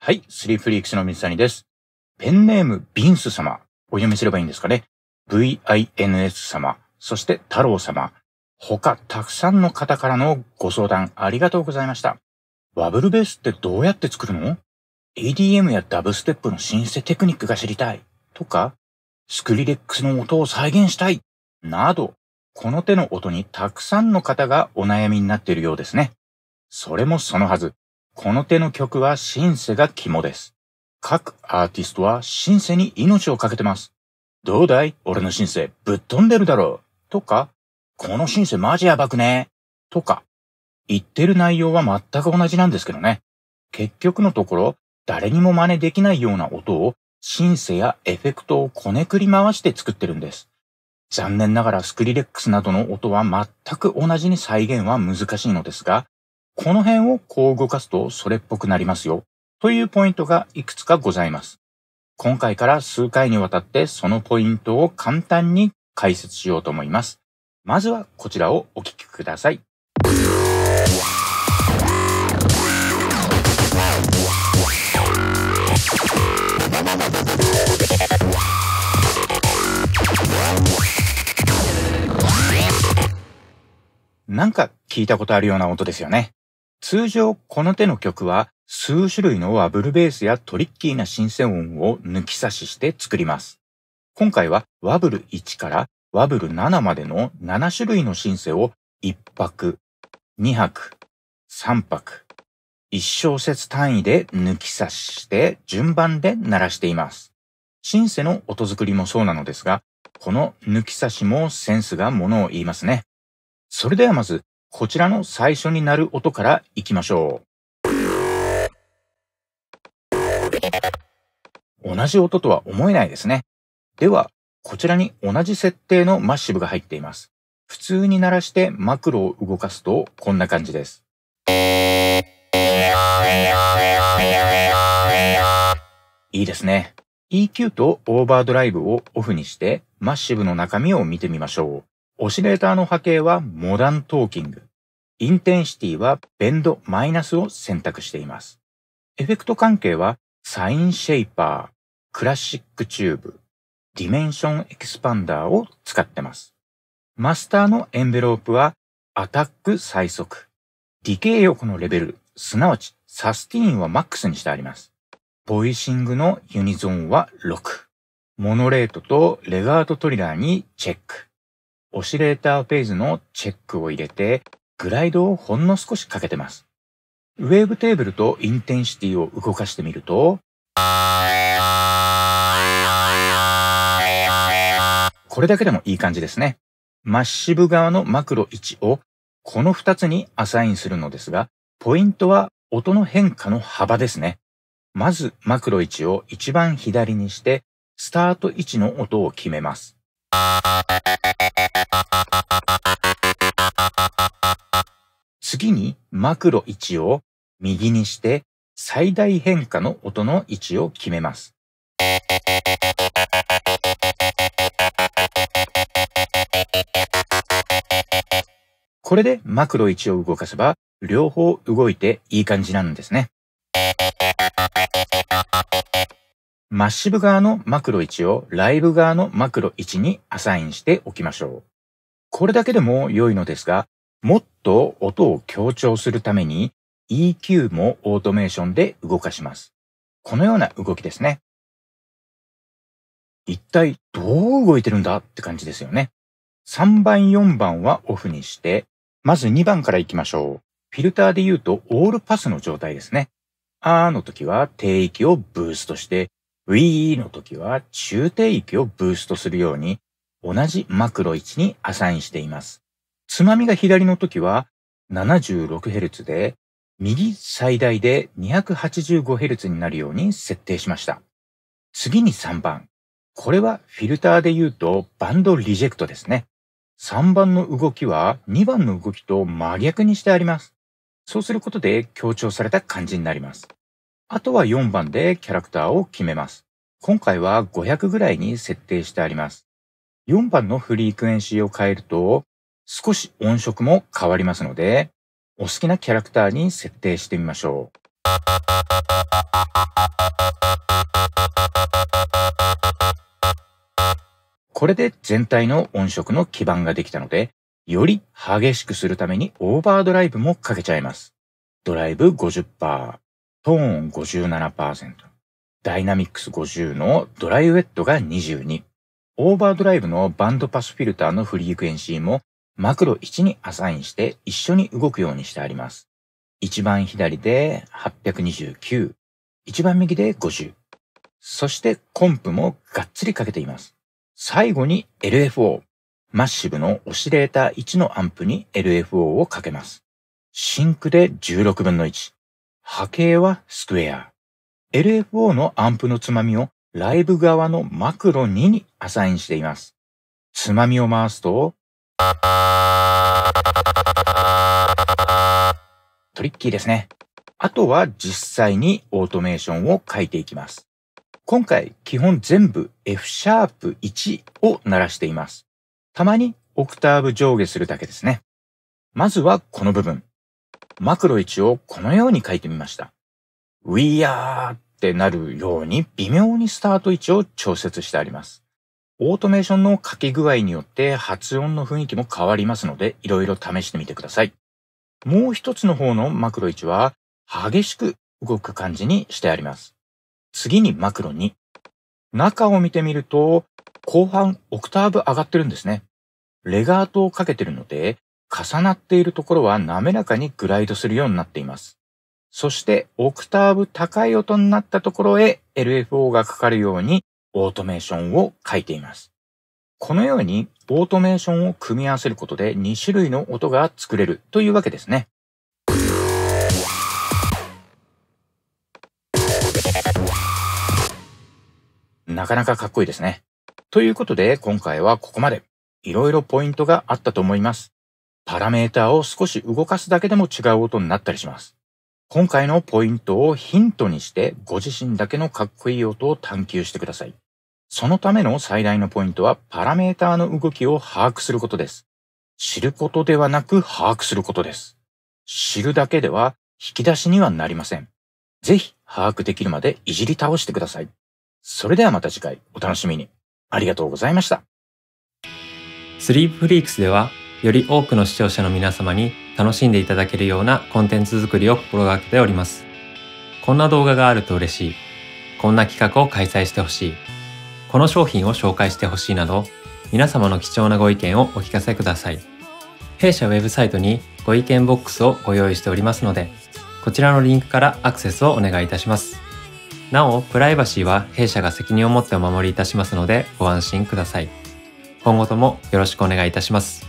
はい、スリーフリークスの水谷です。ペンネーム、ビンス様。お読みすればいいんですかね。VINS 様。そして太郎様。他、たくさんの方からのご相談ありがとうございました。ワブルベースってどうやって作るの ?ADM やダブステップの新ンセテクニックが知りたい。とか、スクリレックスの音を再現したい。など、この手の音にたくさんの方がお悩みになっているようですね。それもそのはず。この手の曲はシンセが肝です。各アーティストはシンセに命をかけてます。どうだい俺のシンセぶっ飛んでるだろうとか、このシンセマジやばくねとか、言ってる内容は全く同じなんですけどね。結局のところ、誰にも真似できないような音をシンセやエフェクトをこねくり回して作ってるんです。残念ながらスクリレックスなどの音は全く同じに再現は難しいのですが、この辺をこう動かすとそれっぽくなりますよ。というポイントがいくつかございます。今回から数回にわたってそのポイントを簡単に解説しようと思います。まずはこちらをお聞きください。なんか聞いたことあるような音ですよね。通常この手の曲は数種類のワブルベースやトリッキーなシンセ音を抜き差しして作ります。今回はワブル1からワブル7までの7種類のシンセを1拍、2拍、3拍、1小節単位で抜き差しして順番で鳴らしています。シンセの音作りもそうなのですが、この抜き差しもセンスがものを言いますね。それではまずこちらの最初になる音からいきましょう。同じ音とは思えないですね。では、こちらに同じ設定のマッシブが入っています。普通に鳴らしてマクロを動かすとこんな感じです。いいですね。EQ とオーバードライブをオフにしてマッシブの中身を見てみましょう。オシレーターの波形はモダントーキング。インテンシティはベンドマイナスを選択しています。エフェクト関係はサインシェイパー、クラシックチューブ、ディメンションエキスパンダーを使ってます。マスターのエンベロープはアタック最速、ディケイ横のレベル、すなわちサスティーンはマックスにしてあります。ボイシングのユニゾンは6、モノレートとレガートトリガーにチェック。オシレーターフェーズのチェックを入れて、グライドをほんの少しかけてます。ウェーブテーブルとインテンシティを動かしてみると、これだけでもいい感じですね。マッシブ側のマクロ1をこの2つにアサインするのですが、ポイントは音の変化の幅ですね。まずマクロ1を一番左にして、スタート位置の音を決めます。次にマクロ1を右にして最大変化の音の位置を決めます。これでマクロ1を動かせば両方動いていい感じなんですね。マッシブ側のマクロ1をライブ側のマクロ1にアサインしておきましょう。これだけでも良いのですが、もっと音を強調するために EQ もオートメーションで動かします。このような動きですね。一体どう動いてるんだって感じですよね。3番4番はオフにして、まず2番から行きましょう。フィルターで言うとオールパスの状態ですね。あーの時は低域をブーストして、ウィーの時は中低域をブーストするように、同じマクロ位置にアサインしています。つまみが左の時は 76Hz で、右最大で 285Hz になるように設定しました。次に3番。これはフィルターで言うとバンドリジェクトですね。3番の動きは2番の動きと真逆にしてあります。そうすることで強調された感じになります。あとは4番でキャラクターを決めます。今回は500ぐらいに設定してあります。4番のフリークエンシーを変えると少し音色も変わりますので、お好きなキャラクターに設定してみましょう。これで全体の音色の基盤ができたので、より激しくするためにオーバードライブもかけちゃいます。ドライブ50%、トーン57%、ダイナミックス50のドライウェットが22、オーバードライブのバンドパスフィルターのフリークエンシーもマクロ1にアサインして一緒に動くようにしてあります。一番左で829、一番右で50。そしてコンプもがっつりかけています。最後に LFO。マッシブのオシレーター1のアンプに LFO をかけます。シンクで16分の1。波形はスクエア。LFO のアンプのつまみをライブ側のマクロ2にアサインしています。つまみを回すと、トリッキーですね。あとは実際にオートメーションを書いていきます。今回基本全部 F シャープ1を鳴らしています。たまにオクターブ上下するだけですね。まずはこの部分。マクロ1をこのように書いてみました。We are ってなるように微妙にスタート位置を調節してあります。オートメーションの書き具合によって発音の雰囲気も変わりますので、いろいろ試してみてください。もう一つの方のマクロ1は激しく動く感じにしてあります。次にマクロ2。中を見てみると、後半オクターブ上がってるんですね。レガートをかけてるので、重なっているところは滑らかにグライドするようになっています。そして、オクターブ高い音になったところへ LFO がかかるようにオートメーションを書いています。このようにオートメーションを組み合わせることで2種類の音が作れるというわけですね。なかなかかっこいいですね。ということで今回はここまで。いろいろポイントがあったと思います。パラメーターを少し動かすだけでも違う音になったりします。今回のポイントをヒントにしてご自身だけのかっこいい音を探求してください。そのための最大のポイントはパラメーターの動きを把握することです。知ることではなく把握することです。知るだけでは引き出しにはなりません。ぜひ把握できるまでいじり倒してください。それではまた次回お楽しみに。ありがとうございました。スリープフリークスではより多くの視聴者の皆様に楽しんでいただけるようなコンテンツ作りを心がけております。こんな動画があると嬉しい。こんな企画を開催してほしい。この商品を紹介してほしいなど、皆様の貴重なご意見をお聞かせください。弊社ウェブサイトにご意見ボックスをご用意しておりますので、こちらのリンクからアクセスをお願いいたします。なお、プライバシーは弊社が責任を持ってお守りいたしますので、ご安心ください。今後ともよろしくお願いいたします。